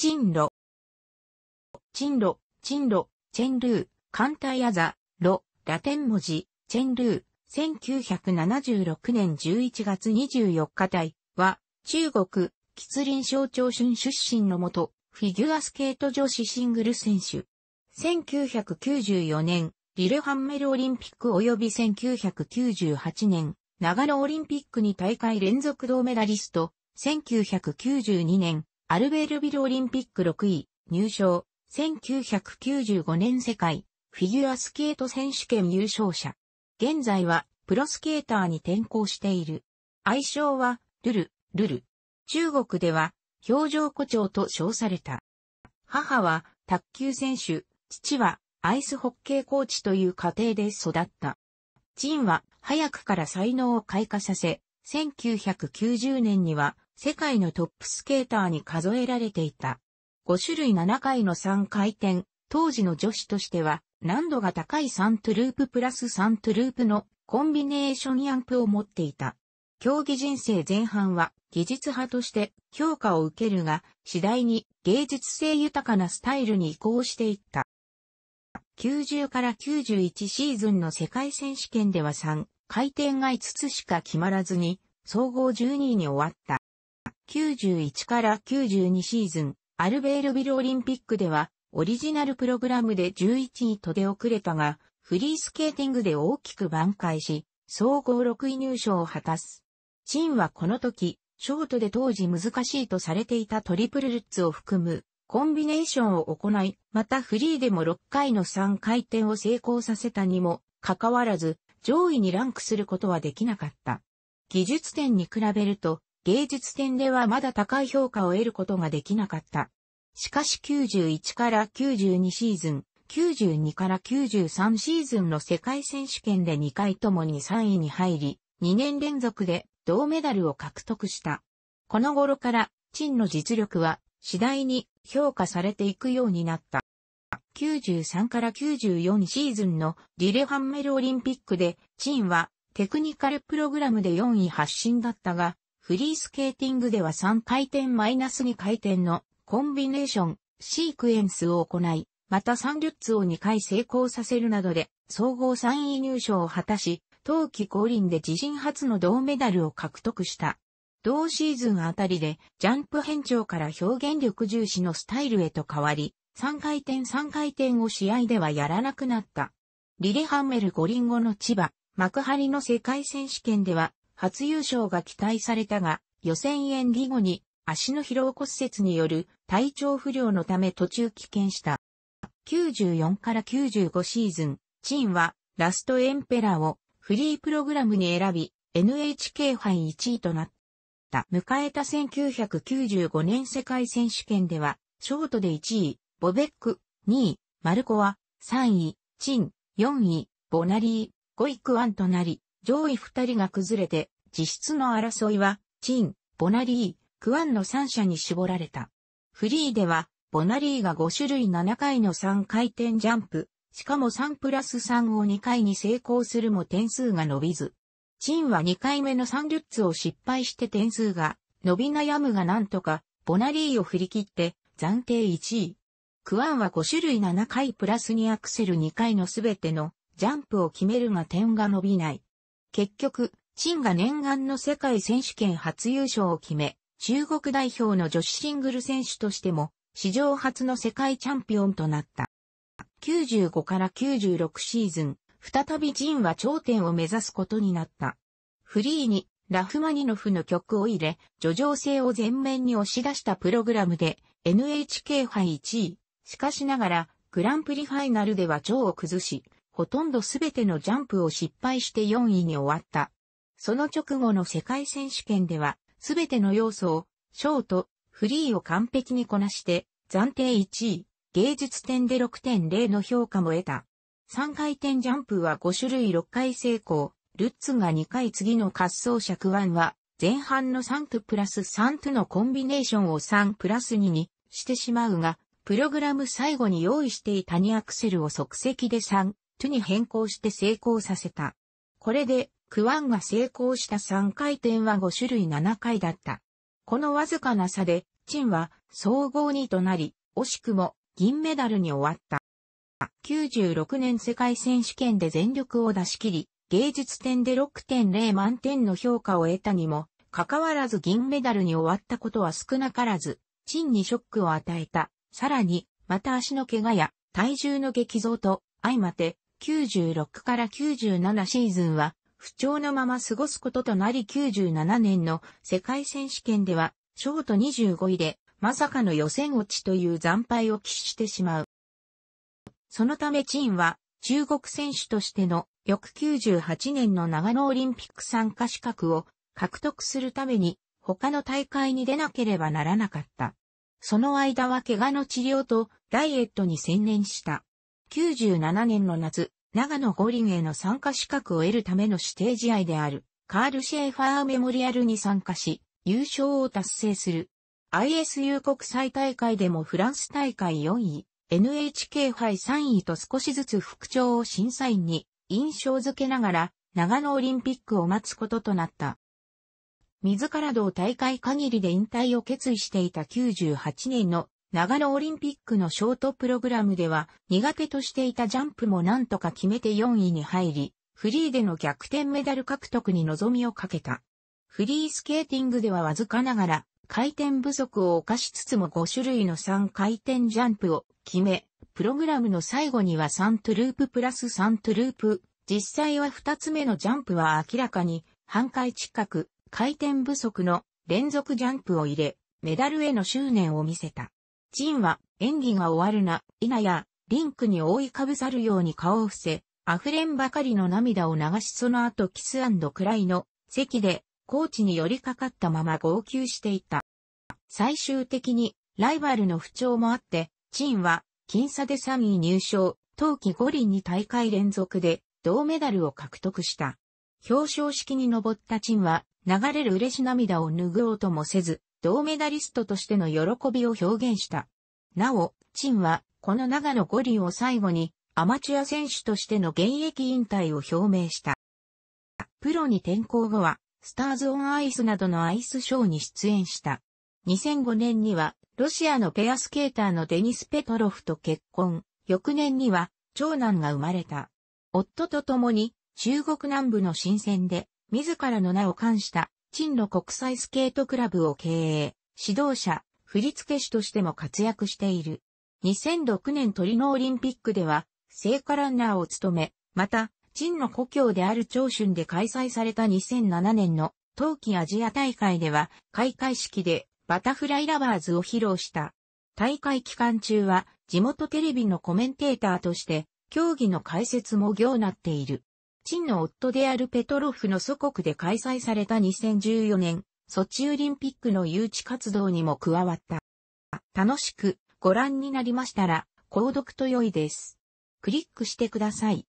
チンロ。チンロ、チンロ、チェンルー、艦隊アザ、ロ、ラテン文字、チェンルー、1976年11月24日隊は、中国、吉林省長春出身のもと、フィギュアスケート女子シングル選手。1994年、リルハンメルオリンピック及び1998年、長野オリンピックに大会連続銅メダリスト、1992年、アルベールビルオリンピック6位、入賞、1995年世界、フィギュアスケート選手権優勝者。現在は、プロスケーターに転向している。愛称は、ルル、ルル。中国では、表情誇張と称された。母は、卓球選手、父は、アイスホッケーコーチという家庭で育った。チンは、早くから才能を開花させ、1990年には、世界のトップスケーターに数えられていた。5種類7回の3回転、当時の女子としては難度が高い3トゥループプラス3トゥループのコンビネーションヤンプを持っていた。競技人生前半は技術派として評価を受けるが、次第に芸術性豊かなスタイルに移行していった。90から91シーズンの世界選手権では3回転が5つしか決まらずに、総合12位に終わった。91から92シーズン、アルベールビルオリンピックでは、オリジナルプログラムで11位と出遅れたが、フリースケーティングで大きく挽回し、総合6位入賞を果たす。ンはこの時、ショートで当時難しいとされていたトリプルルッツを含むコンビネーションを行い、またフリーでも6回の3回転を成功させたにもかかわらず上位にランクすることはできなかった。技術点に比べると芸術点ではまだ高い評価を得ることができなかった。しかし91から92シーズン、92から93シーズンの世界選手権で2回ともに3位に入り、2年連続で銅メダルを獲得した。この頃から、陳の実力は次第に評価されていくようになった。93から94シーズンのリレハンメルオリンピックで、陳はテクニカルプログラムで4位発進だったが、フリースケーティングでは3回転マイナス2回転のコンビネーション、シークエンスを行い、また3ルッツを2回成功させるなどで、総合3位入賞を果たし、冬季降臨で自身初の銅メダルを獲得した。同シーズンあたりで、ジャンプ変調から表現力重視のスタイルへと変わり、3回転3回転を試合ではやらなくなった。リレハンメル五輪後の千葉、幕張の世界選手権では、初優勝が期待されたが、予選演技後に足の疲労骨折による体調不良のため途中棄権した。94から95シーズン、チンはラストエンペラーをフリープログラムに選び、NHK 杯1位となった。迎えた1995年世界選手権では、ショートで1位、ボベック、2位、マルコは、3位、チン、4位、ボナリー、5位クワンとなり、上位二人が崩れて、実質の争いは、チン、ボナリー、クワンの三者に絞られた。フリーでは、ボナリーが5種類7回の3回転ジャンプ、しかも3プラス3を2回に成功するも点数が伸びず。チンは2回目の3ルッツを失敗して点数が伸び悩むがなんとか、ボナリーを振り切って暫定1位。クワンは5種類7回プラス2アクセル2回のすべてのジャンプを決めるが点が伸びない。結局、陳が念願の世界選手権初優勝を決め、中国代表の女子シングル選手としても、史上初の世界チャンピオンとなった。95から96シーズン、再び陳は頂点を目指すことになった。フリーにラフマニノフの曲を入れ、叙情性を前面に押し出したプログラムで NHK 杯1位。しかしながら、グランプリファイナルでは蝶を崩し、ほとんどすべてのジャンプを失敗して4位に終わった。その直後の世界選手権では、すべての要素を、ショート、フリーを完璧にこなして、暫定1位、芸術点で6.0の評価も得た。3回転ジャンプは5種類6回成功、ルッツが2回次の滑走者クワンは、前半の3とプラス3とのコンビネーションを3プラス2にしてしまうが、プログラム最後に用意していた2アクセルを即席で3トゥに変更して成功させた。これで、クワンが成功した3回転は5種類7回だった。このわずかな差で、チンは総合2となり、惜しくも銀メダルに終わった。96年世界選手権で全力を出し切り、芸術点で6.0満点の評価を得たにも、かかわらず銀メダルに終わったことは少なからず、チンにショックを与えた。さらに、また足の怪我や体重の激増と相まって96から97シーズンは不調のまま過ごすこととなり97年の世界選手権ではショート25位でまさかの予選落ちという惨敗を喫してしまう。そのためチンは中国選手としての翌98年の長野オリンピック参加資格を獲得するために他の大会に出なければならなかった。その間は怪我の治療とダイエットに専念した。97年の夏、長野五輪への参加資格を得るための指定試合である、カール・シェーファーメモリアルに参加し、優勝を達成する。ISU 国際大会でもフランス大会4位、NHK 杯3位と少しずつ副調を審査員に印象づけながら長野オリンピックを待つこととなった。自ら同大会限りで引退を決意していた98年の長野オリンピックのショートプログラムでは苦手としていたジャンプも何とか決めて4位に入り、フリーでの逆転メダル獲得に望みをかけた。フリースケーティングではわずかながら回転不足を犯しつつも5種類の3回転ジャンプを決め、プログラムの最後には3トゥループプラス3トゥループ、実際は2つ目のジャンプは明らかに半回近く回転不足の連続ジャンプを入れ、メダルへの執念を見せた。チンは、演技が終わるな、否や、リンクに覆いかぶさるように顔を伏せ、溢れんばかりの涙を流しその後キスクライの席で、コーチに寄りかかったまま号泣していた。最終的に、ライバルの不調もあって、チンは、僅差で3位入賞、冬季五輪に大会連続で、銅メダルを獲得した。表彰式に登ったチンは、流れる嬉し涙を拭おうともせず、銅メダリストとしての喜びを表現した。なお、陳は、この長野五輪を最後に、アマチュア選手としての現役引退を表明した。プロに転向後は、スターズ・オン・アイスなどのアイスショーに出演した。2005年には、ロシアのペアスケーターのデニス・ペトロフと結婚。翌年には、長男が生まれた。夫と共に、中国南部の新鮮で、自らの名を冠した陳路国際スケートクラブを経営、指導者、振付師としても活躍している。2006年トリノオリンピックでは、聖火ランナーを務め、また、陳の故郷である長春で開催された2007年の冬季アジア大会では、開会式でバタフライラバーズを披露した。大会期間中は、地元テレビのコメンテーターとして、競技の解説も行なっている。チンの夫であるペトロフの祖国で開催された2014年、ソチオリンピックの誘致活動にも加わった。楽しくご覧になりましたら、購読と良いです。クリックしてください。